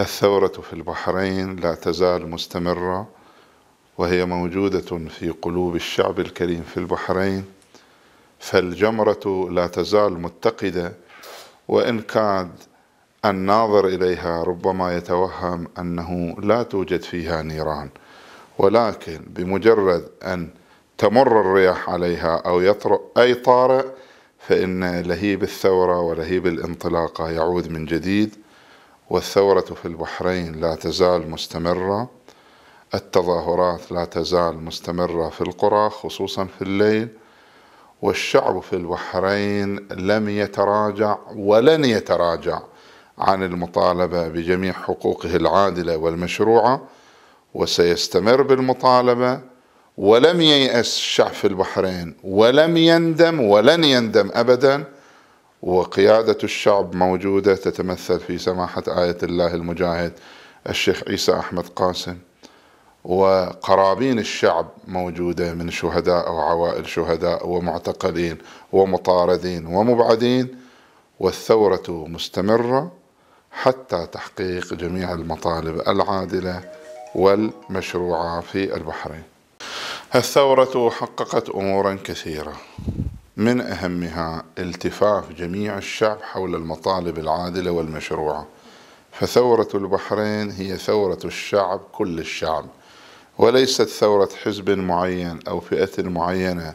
الثورة في البحرين لا تزال مستمرة وهي موجودة في قلوب الشعب الكريم في البحرين فالجمرة لا تزال متقدة وإن كاد الناظر إليها ربما يتوهم أنه لا توجد فيها نيران ولكن بمجرد أن تمر الرياح عليها أو يطرأ أي طارئ فإن لهيب الثورة ولهيب الانطلاقة يعود من جديد والثورة في البحرين لا تزال مستمرة التظاهرات لا تزال مستمرة في القرى خصوصا في الليل والشعب في البحرين لم يتراجع ولن يتراجع عن المطالبة بجميع حقوقه العادلة والمشروعة وسيستمر بالمطالبة ولم ييأس الشعب في البحرين ولم يندم ولن يندم أبداً وقيادة الشعب موجودة تتمثل في سماحة آية الله المجاهد الشيخ عيسى أحمد قاسم وقرابين الشعب موجودة من شهداء وعوائل شهداء ومعتقلين ومطاردين ومبعدين والثورة مستمرة حتى تحقيق جميع المطالب العادلة والمشروعة في البحرين الثورة حققت أمورا كثيرة من أهمها التفاف جميع الشعب حول المطالب العادلة والمشروعة فثورة البحرين هي ثورة الشعب كل الشعب وليست ثورة حزب معين أو فئة معينة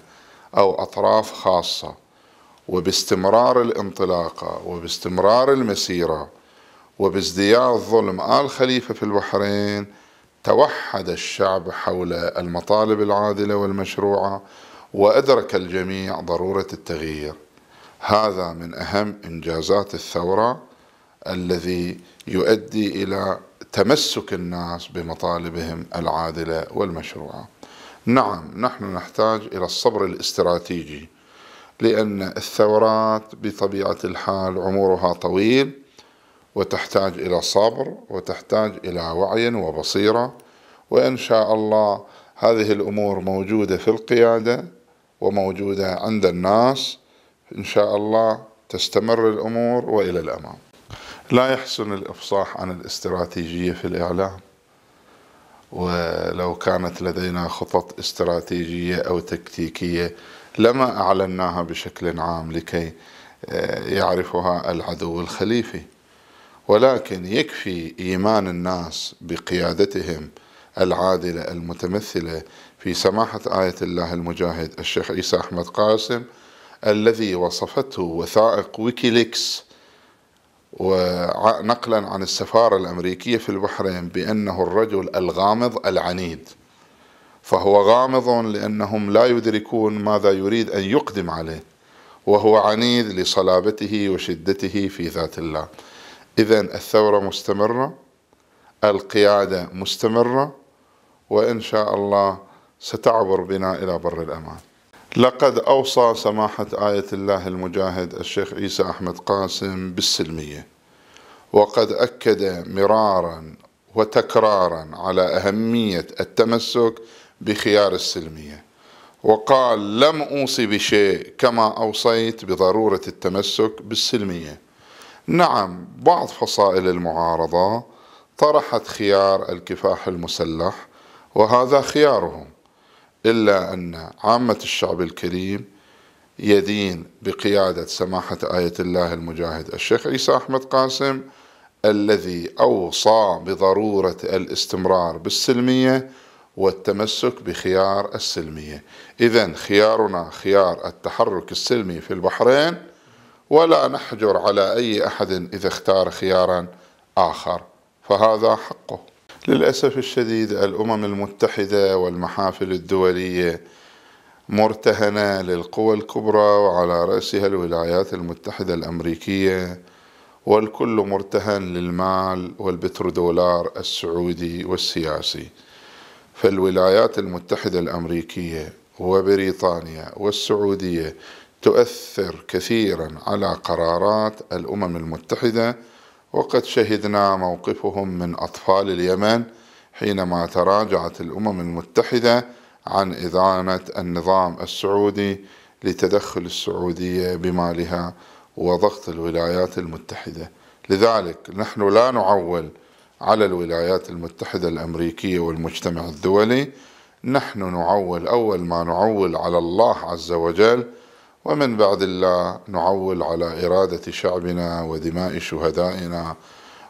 أو أطراف خاصة وباستمرار الانطلاقة وباستمرار المسيرة وبازدياد ظلم آل خليفة في البحرين توحد الشعب حول المطالب العادلة والمشروعة وأدرك الجميع ضرورة التغيير هذا من أهم إنجازات الثورة الذي يؤدي إلى تمسك الناس بمطالبهم العادلة والمشروعة نعم نحن نحتاج إلى الصبر الاستراتيجي لأن الثورات بطبيعة الحال عمرها طويل وتحتاج إلى صبر وتحتاج إلى وعي وبصيرة وإن شاء الله هذه الأمور موجودة في القيادة وموجودة عند الناس إن شاء الله تستمر الأمور وإلى الأمام لا يحسن الإفصاح عن الاستراتيجية في الإعلام ولو كانت لدينا خطط استراتيجية أو تكتيكية لما أعلناها بشكل عام لكي آه، يعرفها العدو الخليفي ولكن يكفي إيمان الناس بقيادتهم العادلة المتمثلة في سماحة آية الله المجاهد الشيخ عيسى أحمد قاسم الذي وصفته وثائق ويكيليكس ونقلا عن السفارة الأمريكية في البحرين بأنه الرجل الغامض العنيد فهو غامض لأنهم لا يدركون ماذا يريد أن يقدم عليه وهو عنيد لصلابته وشدته في ذات الله إذا الثورة مستمرة القيادة مستمرة وإن شاء الله ستعبر بنا إلى بر الأمان لقد أوصى سماحة آية الله المجاهد الشيخ عيسى أحمد قاسم بالسلمية وقد أكد مرارا وتكرارا على أهمية التمسك بخيار السلمية وقال لم أوصي بشيء كما أوصيت بضرورة التمسك بالسلمية نعم بعض فصائل المعارضة طرحت خيار الكفاح المسلح وهذا خيارهم إلا أن عامة الشعب الكريم يدين بقيادة سماحة آية الله المجاهد الشيخ عيسى أحمد قاسم الذي أوصى بضرورة الاستمرار بالسلمية والتمسك بخيار السلمية إذا خيارنا خيار التحرك السلمي في البحرين ولا نحجر على أي أحد إذا اختار خيارا آخر فهذا حقه للأسف الشديد الأمم المتحدة والمحافل الدولية مرتهنة للقوى الكبرى وعلى رأسها الولايات المتحدة الأمريكية والكل مرتهن للمال والبترودولار السعودي والسياسي فالولايات المتحدة الأمريكية وبريطانيا والسعودية تؤثر كثيرا على قرارات الأمم المتحدة وقد شهدنا موقفهم من أطفال اليمن حينما تراجعت الأمم المتحدة عن إذانة النظام السعودي لتدخل السعودية بمالها وضغط الولايات المتحدة لذلك نحن لا نعول على الولايات المتحدة الأمريكية والمجتمع الدولي نحن نعول أول ما نعول على الله عز وجل ومن بعد الله نعول على إرادة شعبنا ودماء شهدائنا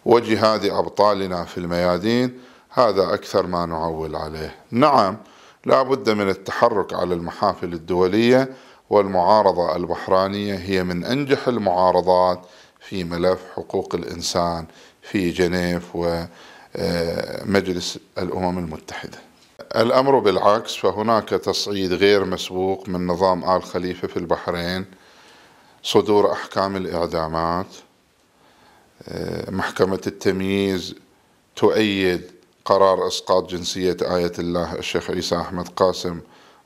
وجهاد أبطالنا في الميادين هذا أكثر ما نعول عليه نعم لا بد من التحرك على المحافل الدولية والمعارضة البحرانية هي من أنجح المعارضات في ملف حقوق الإنسان في جنيف ومجلس الأمم المتحدة الأمر بالعكس فهناك تصعيد غير مسبوق من نظام آل خليفة في البحرين صدور أحكام الإعدامات آه، محكمة التمييز تؤيد قرار إسقاط جنسية آية الله الشيخ عيسى أحمد قاسم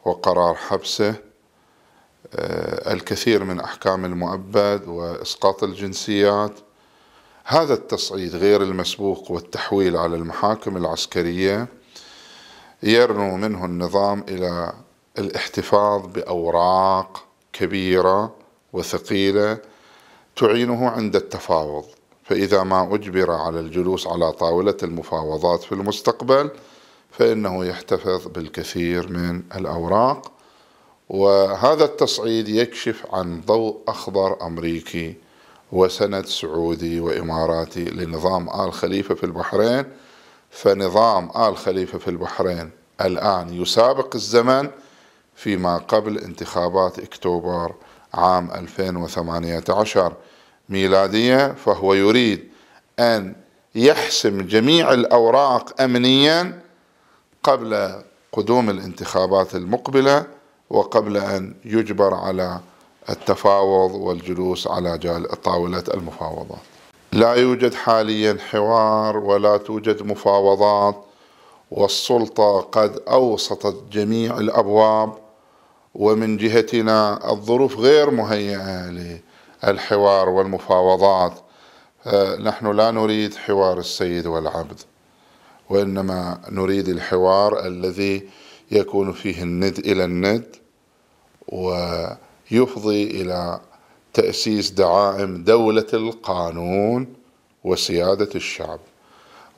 وقرار حبسه آه، الكثير من أحكام المؤبد وإسقاط الجنسيات هذا التصعيد غير المسبوق والتحويل على المحاكم العسكريه يرنو منه النظام إلى الاحتفاظ بأوراق كبيرة وثقيلة تعينه عند التفاوض فإذا ما أجبر على الجلوس على طاولة المفاوضات في المستقبل فإنه يحتفظ بالكثير من الأوراق وهذا التصعيد يكشف عن ضوء أخضر أمريكي وسند سعودي وإماراتي لنظام آل خليفة في البحرين فنظام آل خليفة في البحرين الآن يسابق الزمن فيما قبل انتخابات اكتوبر عام 2018 ميلادية فهو يريد أن يحسم جميع الأوراق أمنيا قبل قدوم الانتخابات المقبلة وقبل أن يجبر على التفاوض والجلوس على طاولة المفاوضات لا يوجد حاليا حوار ولا توجد مفاوضات والسلطة قد أوسطت جميع الأبواب ومن جهتنا الظروف غير مهيئة للحوار والمفاوضات آه، نحن لا نريد حوار السيد والعبد وإنما نريد الحوار الذي يكون فيه الند إلى الند ويفضي إلى تأسيس دعائم دولة القانون وسيادة الشعب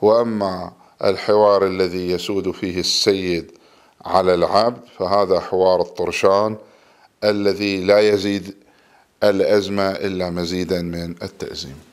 وأما الحوار الذي يسود فيه السيد على العبد فهذا حوار الطرشان الذي لا يزيد الأزمة إلا مزيدا من التأزيم